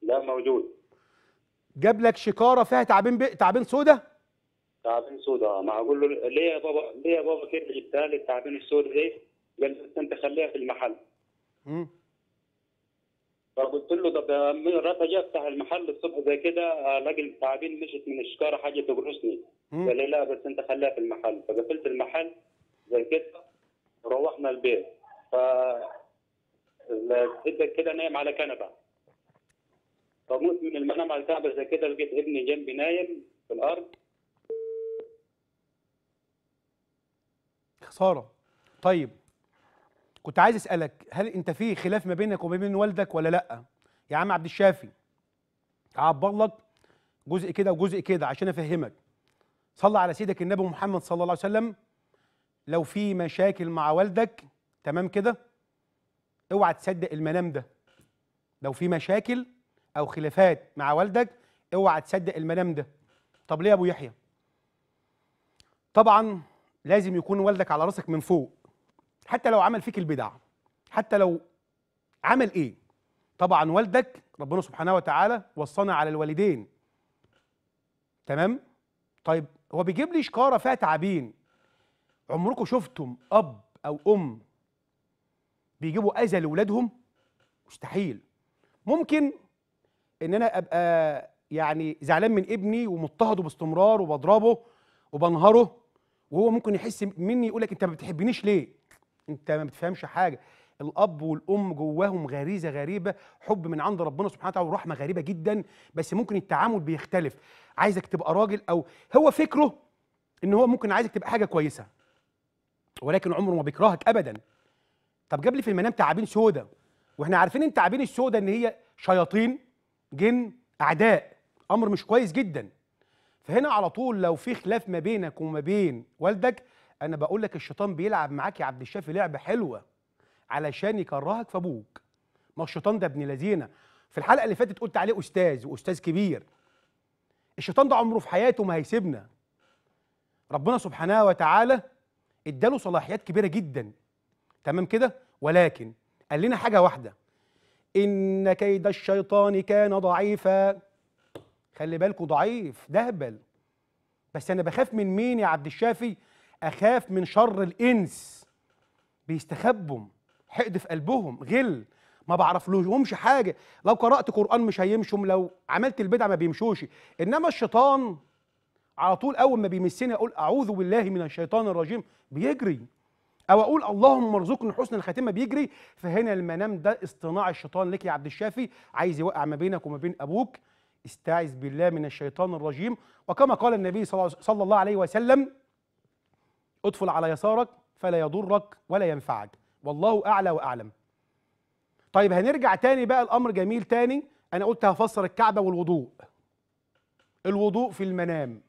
لا موجود جاب لك شكاره فيها تعابين بي... تعابين سودا تعابين سودا آه. ما اقول له ليه يا بابا ليه يا بابا كده جبتها لي التعابين السودا دي قال انت خليها في المحل امم فقلت له طب مرات اجي افتح المحل الصبح زي كده الاقي آه، التعابين مشت من الشكاره حاجه تجرسني قال لي لا بس انت خليها في المحل فقفلت المحل زي كده روحنا البيت ف كده نايم على كنبه فقمت من المنام على الكعبة زي كده لقيت ابني جنبي نايم في الأرض خسارة طيب كنت عايز أسألك هل أنت في خلاف ما بينك وما بين والدك ولا لأ؟ يا عم عبد الشافي هعبر لك جزء كده وجزء كده عشان أفهمك صلى على سيدك النبي محمد صلى الله عليه وسلم لو في مشاكل مع والدك تمام كده اوعى تصدق المنام ده لو في مشاكل او خلافات مع والدك اوعى تصدق المنام ده طب ليه يا ابو يحيى طبعا لازم يكون والدك على راسك من فوق حتى لو عمل فيك البدع حتى لو عمل ايه طبعا والدك ربنا سبحانه وتعالى وصانا على الوالدين تمام طيب هو بيجيب لي شكاره فيها تعابين عمركم شفتم اب او ام بيجيبوا اذى لاولادهم مستحيل ممكن ان انا ابقى يعني زعلان من ابني ومضطهده باستمرار وبضربه وبنهره وهو ممكن يحس مني يقول لك انت ما بتحبنيش ليه انت ما بتفهمش حاجه الاب والام جواهم غريزه غريبه حب من عند ربنا سبحانه وتعالى ورحمه غريبه جدا بس ممكن التعامل بيختلف عايزك تبقى راجل او هو فكره ان هو ممكن عايزك تبقى حاجه كويسه ولكن عمره ما بيكرهك ابدا طب جاب لي في المنام تعابين سودا واحنا عارفين ان التعابين السودا ان هي شياطين جن اعداء امر مش كويس جدا فهنا على طول لو في خلاف ما بينك وما بين والدك انا بقول لك الشيطان بيلعب معاك يا عبد الشافي لعبه حلوه علشان يكرهك في ابوك ما الشيطان ده ابن لذينه في الحلقه اللي فاتت قلت عليه استاذ واستاذ كبير الشيطان ده عمره في حياته ما هيسيبنا ربنا سبحانه وتعالى اداله صلاحيات كبيره جدا تمام كده ولكن قال لنا حاجه واحده إن كيد الشيطان كان ضعيفا خلي بالكوا ضعيف دهبل بس أنا بخاف من مين يا عبد الشافي أخاف من شر الإنس بيستخبهم حقد في قلبهم غل ما بعرفلهمش حاجة لو قرأت قرآن مش هيمشوا لو عملت البدعة ما بيمشوش إنما الشيطان على طول أول ما بيمسني أقول أعوذ بالله من الشيطان الرجيم بيجري او اقول اللهم ارزقني حسن الخاتمه بيجري فهنا المنام ده اصطناع الشيطان لك يا عبد الشافي عايز يوقع ما بينك وما بين ابوك استعذ بالله من الشيطان الرجيم وكما قال النبي صلى الله عليه وسلم ادخل على يسارك فلا يضرك ولا ينفعك والله اعلى واعلم طيب هنرجع تاني بقى الامر جميل تاني انا قلت هفسر الكعبه والوضوء الوضوء في المنام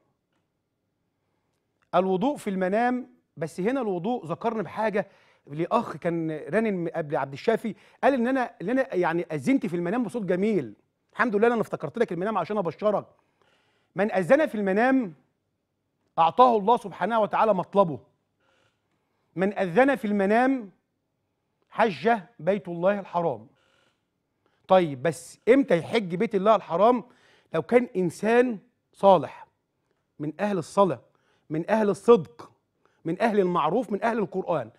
الوضوء في المنام بس هنا الوضوء ذكرني بحاجه لاخ كان رنن قبل عبد الشافي قال ان انا ان انا يعني اذنت في المنام بصوت جميل الحمد لله انا افتكرت لك المنام عشان ابشرك من اذن في المنام اعطاه الله سبحانه وتعالى مطلبه من اذن في المنام حج بيت الله الحرام طيب بس امتى يحج بيت الله الحرام لو كان انسان صالح من اهل الصلاه من اهل الصدق من اهل المعروف من اهل القران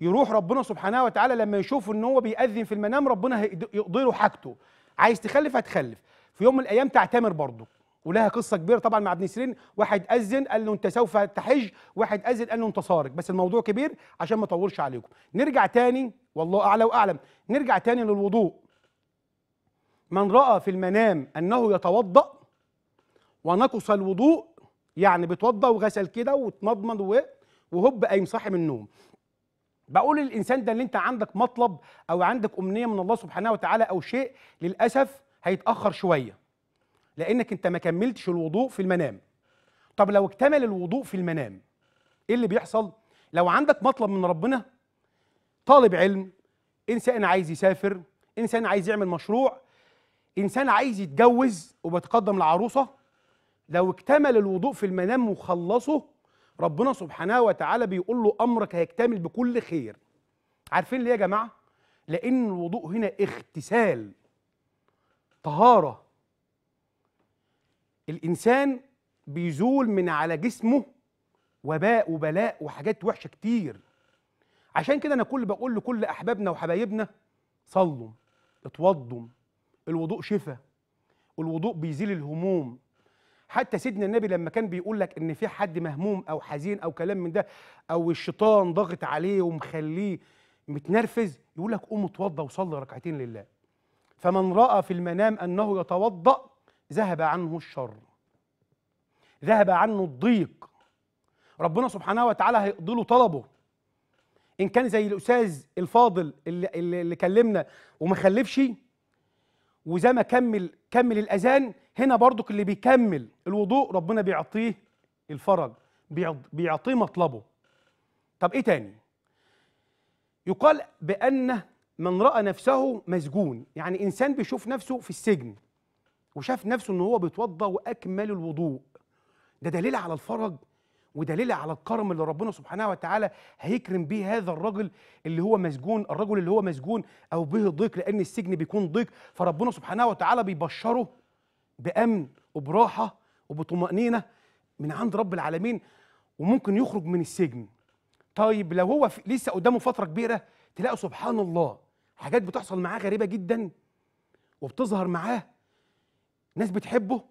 يروح ربنا سبحانه وتعالى لما يشوف ان هو بيأذن في المنام ربنا يقضي له حاجته عايز تخلف هتخلف في يوم من الايام تعتمر برضه ولها قصه كبيره طبعا مع ابن سيرين واحد اذن قال له انت سوف تحج واحد اذن قال له انت سارق بس الموضوع كبير عشان ما اطولش عليكم نرجع تاني والله اعلى واعلم نرجع تاني للوضوء من راى في المنام انه يتوضا ونقص الوضوء يعني بتوضى وغسل كده واتمضمض وهوب قايم صاحي من النوم بقول للانسان ده اللي انت عندك مطلب او عندك امنيه من الله سبحانه وتعالى او شيء للاسف هيتاخر شويه لانك انت ما كملتش الوضوء في المنام طب لو اكتمل الوضوء في المنام ايه اللي بيحصل لو عندك مطلب من ربنا طالب علم انسان عايز يسافر انسان عايز يعمل مشروع انسان عايز يتجوز وبتقدم لعروسه لو اكتمل الوضوء في المنام وخلصه ربنا سبحانه وتعالى بيقول له امرك هيكتمل بكل خير عارفين ليه يا جماعه لان الوضوء هنا اغتسال طهاره الانسان بيزول من على جسمه وباء وبلاء وحاجات وحشه كتير عشان كده انا كل بقول لكل احبابنا وحبايبنا صلوا اتوضوا الوضوء شفاء الوضوء بيزيل الهموم حتى سيدنا النبي لما كان بيقول لك ان في حد مهموم او حزين او كلام من ده او الشيطان ضاغط عليه ومخليه متنرفز يقول لك قوم اتوضى وصلي ركعتين لله فمن راى في المنام انه يتوضا ذهب عنه الشر ذهب عنه الضيق ربنا سبحانه وتعالى هيقضي له طلبه ان كان زي الاستاذ الفاضل اللي, اللي كلمنا وما خلفش وزي ما كمل كمل الاذان هنا برضك اللي بيكمل الوضوء ربنا بيعطيه الفرج بيعطيه مطلبه طب ايه تاني يقال بان من راى نفسه مسجون يعني انسان بيشوف نفسه في السجن وشاف نفسه ان هو بيتوضا واكمل الوضوء ده دليل على الفرج ودليل على الكرم اللي ربنا سبحانه وتعالى هيكرم بيه هذا الرجل اللي هو مسجون الرجل اللي هو مسجون او به ضيق لان السجن بيكون ضيق فربنا سبحانه وتعالى بيبشره بامن وبراحه وبطمانينه من عند رب العالمين وممكن يخرج من السجن طيب لو هو لسه قدامه فتره كبيره تلاقي سبحان الله حاجات بتحصل معاه غريبه جدا وبتظهر معاه ناس بتحبه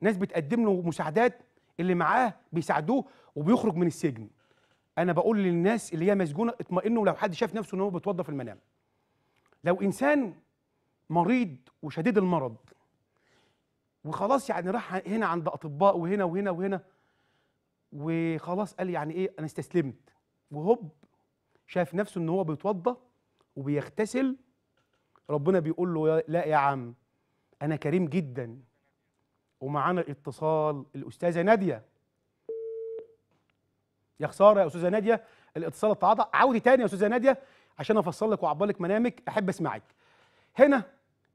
ناس بتقدم له مساعدات اللي معاه بيساعدوه وبيخرج من السجن انا بقول للناس اللي هي مسجونه اطمئنوا لو حد شاف نفسه ان هو بيتوضى في المنام لو انسان مريض وشديد المرض وخلاص يعني راح هنا عند اطباء وهنا وهنا وهنا وخلاص قال يعني ايه انا استسلمت وهوب شاف نفسه ان هو بيتوضى وبيغتسل ربنا بيقول له لا يا عم انا كريم جدا ومعانا اتصال الاستاذه ناديه يا خساره يا استاذه ناديه الاتصال اتقطع عاودي تاني يا استاذه ناديه عشان افصل لك واعبر لك منامك احب اسمعك هنا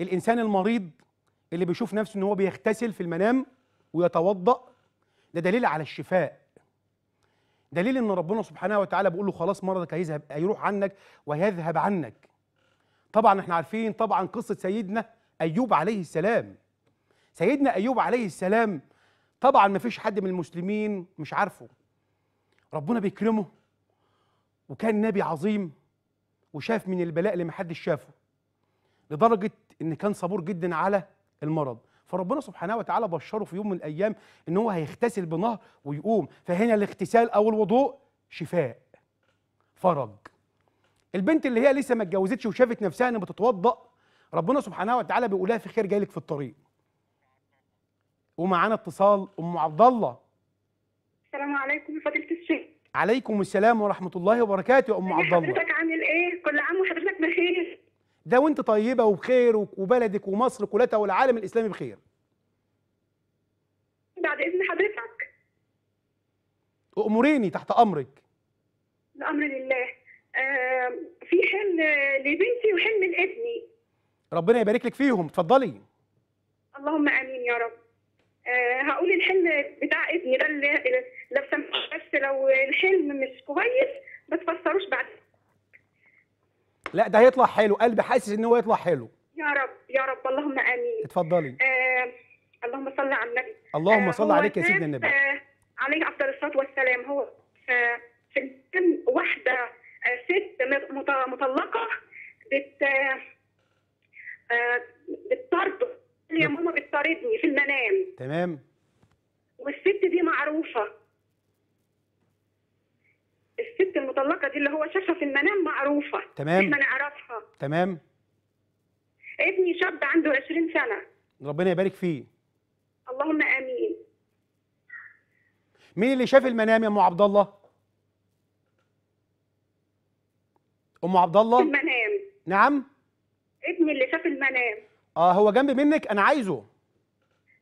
الانسان المريض اللي بيشوف نفسه ان هو بيغتسل في المنام ويتوضأ ده دليل على الشفاء دليل ان ربنا سبحانه وتعالى بيقول له خلاص مرضك هيذهب هيروح عنك وهيذهب عنك طبعا احنا عارفين طبعا قصه سيدنا ايوب عليه السلام سيدنا ايوب عليه السلام طبعا ما فيش حد من المسلمين مش عارفه ربنا بيكرمه وكان نبي عظيم وشاف من البلاء اللي محدش شافه لدرجه ان كان صبور جدا على المرض فربنا سبحانه وتعالى بشره في يوم من الايام ان هو هيغتسل بنهر ويقوم فهنا الاغتسال او الوضوء شفاء فرج البنت اللي هي لسه ما اتجوزتش وشافت نفسها ان بتتوضا ربنا سبحانه وتعالى بيقولها في خير جاي لك في الطريق ومعانا اتصال ام عبد الله السلام عليكم فضيله الشيخ عليكم السلام ورحمه الله وبركاته يا ام عبد الله حضرتك عامل ايه كل عام وحضرتك بخير ده وانت طيبه وبخير وبلدك ومصر كلها والعالم الاسلامي بخير بعد اذن حضرتك امريني تحت امرك الامر لله في حلم لبنتي وحلم لابني ربنا يبارك لك فيهم اتفضلي اللهم امين يا رب آه، هقول الحلم بتاع ابني ده اللي لو سمحت بس لو الحلم مش كويس لا ده هيطلع حلو قلبي حاسس ان هو يطلع حلو يا رب يا رب اللهم امين اتفضلي آه اللهم صل على النبي اللهم آه، صل عليك يا سيدنا النبي آه تمام احنا نعرفها تمام ابني شاب عنده 20 سنه ربنا يبارك فيه اللهم امين مين اللي شاف المنام يا ام عبد الله ام عبد الله المنام نعم ابني اللي شاف المنام اه هو جنب منك انا عايزه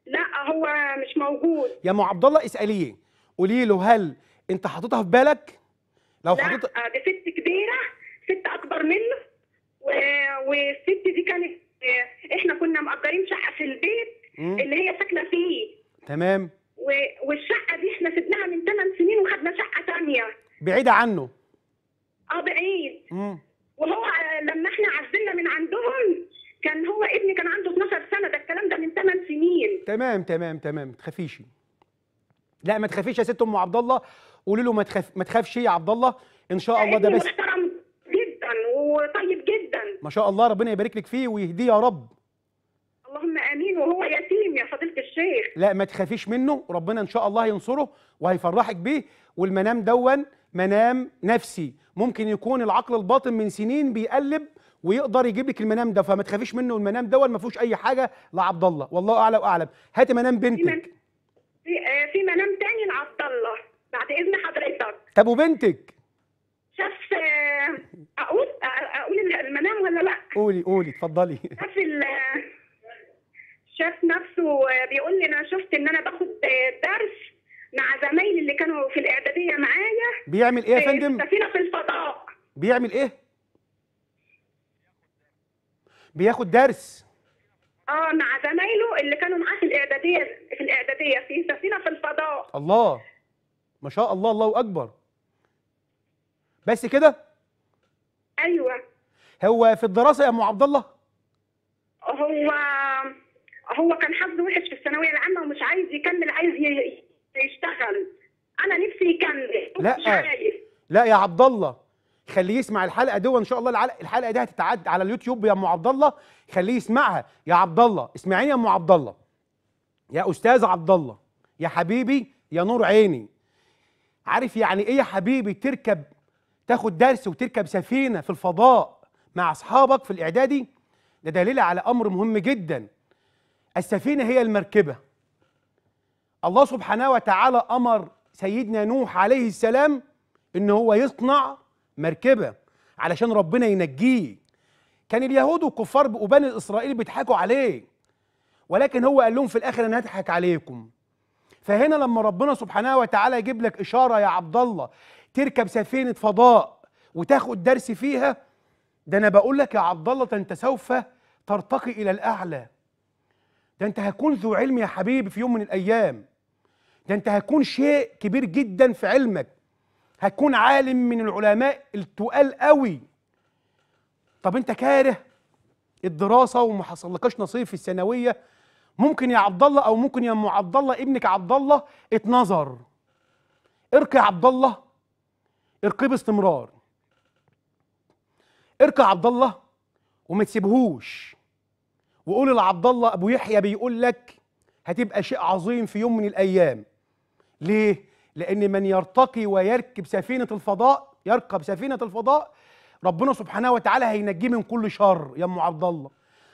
لا هو مش موجود يا ام عبد الله اساليه قولي له هل انت حاططها في بالك لو حطيتها آه، دي ست كبيره ست اكبر منه والست دي كانت احنا كنا مأجرين شقه في البيت اللي هي ساكنه فيه تمام والشقه دي احنا سبناها من ثمان سنين وخدنا شقه ثانيه بعيده عنه اه بعيد مم. وهو لما احنا عزلنا من عندهم كان هو ابني كان عنده 12 سنه ده الكلام ده من ثمان سنين تمام تمام تمام ما لا ما تخافيش يا ست ام عبد الله قولي له ما تخاف ما تخافش يا عبد الله ان شاء الله ده بس وطيب جدا ما شاء الله ربنا يبارك لك فيه ويهديه يا رب اللهم امين وهو يتيم يا فضيله الشيخ لا ما تخافيش منه ربنا ان شاء الله هينصره وهيفرحك بيه والمنام دون منام نفسي ممكن يكون العقل الباطن من سنين بيقلب ويقدر يجيب لك المنام ده فما تخافيش منه المنام ده ما فيهوش اي حاجه لعبد الله والله اعلى واعلم هاتي منام بنتك في, آه، في منام تاني لعبد الله بعد اذن حضرتك طب وبنتك شاف آه، اقول اقول المنام ولا لا قولي قولي اتفضلي شاف شاف نفسه بيقول لي انا شفت ان انا باخد درس مع زمايلي اللي كانوا في الاعداديه معايا بيعمل ايه يا فندم؟ سفينه في الفضاء بيعمل ايه؟ بياخد درس اه مع زمايله اللي كانوا معاه في الاعداديه في الاعداديه في سفينه في الفضاء الله ما شاء الله الله اكبر بس كده ايوه هو في الدراسه يا ام عبد الله هو هو كان حظه وحش في الثانويه العامه ومش عايز يكمل عايز يشتغل انا نفسي يكمل لا مش عايز. لا يا عبد الله خليه يسمع الحلقه دي وان شاء الله الحلقه دي هتتعد على اليوتيوب يا ام عبد الله خليه يسمعها يا عبد الله اسمعيني يا ام عبد الله يا استاذ عبد الله يا حبيبي يا نور عيني عارف يعني ايه يا حبيبي تركب تاخد درس وتركب سفينه في الفضاء مع اصحابك في الاعدادي ده دليل على امر مهم جدا السفينه هي المركبه الله سبحانه وتعالى امر سيدنا نوح عليه السلام ان هو يصنع مركبه علشان ربنا ينجيه كان اليهود والكفار وبني اسرائيل بيضحكوا عليه ولكن هو قال لهم في الاخر انا هضحك عليكم فهنا لما ربنا سبحانه وتعالى يجيب لك اشاره يا عبد الله تركب سفينه فضاء وتاخد درس فيها ده انا بقول لك يا عبد الله انت سوف ترتقي الى الاعلى ده انت هتكون ذو علم يا حبيبي في يوم من الايام ده انت هتكون شيء كبير جدا في علمك هتكون عالم من العلماء التقال قوي طب انت كاره الدراسه وما حصلكش نصيب في الثانويه ممكن يا عبد الله او ممكن يا ام عبد الله ابنك عبد الله اتنظر ارقي يا عبد الله ارقيه باستمرار اركع عبد الله وما تسيبهوش وقول لعبد الله ابو يحيى بيقول لك هتبقى شيء عظيم في يوم من الايام ليه لان من يرتقي ويركب سفينه الفضاء يركب سفينه الفضاء ربنا سبحانه وتعالى هينجيه من كل شر يا ام عبد الله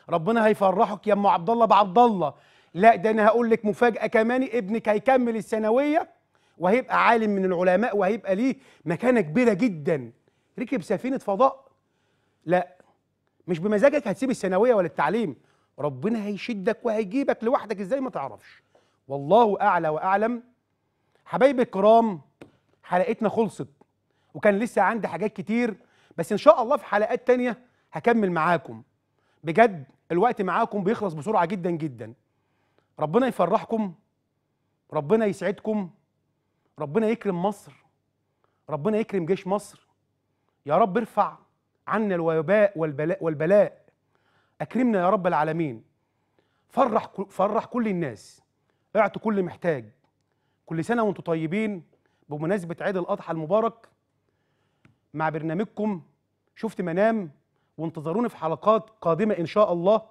ربنا هيفرحك يا ام عبد الله بعبد الله لا ده انا هقول لك مفاجاه كمان ابنك هيكمل الثانويه وهيبقى عالم من العلماء وهيبقى ليه مكانه كبيره جدا ركب سفينه فضاء لا مش بمزاجك هتسيب الثانويه ولا التعليم ربنا هيشدك وهيجيبك لوحدك ازاي ما تعرفش والله اعلى واعلم حبايبي الكرام حلقتنا خلصت وكان لسه عندي حاجات كتير بس ان شاء الله في حلقات تانية هكمل معاكم بجد الوقت معاكم بيخلص بسرعه جدا جدا ربنا يفرحكم ربنا يسعدكم ربنا يكرم مصر ربنا يكرم جيش مصر يا رب ارفع عنا الوباء والبلاء, والبلاء اكرمنا يا رب العالمين فرح فرح كل الناس اعطوا كل محتاج كل سنه وانتم طيبين بمناسبه عيد الاضحى المبارك مع برنامجكم شفت منام وانتظروني في حلقات قادمه ان شاء الله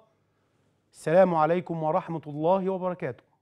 السلام عليكم ورحمه الله وبركاته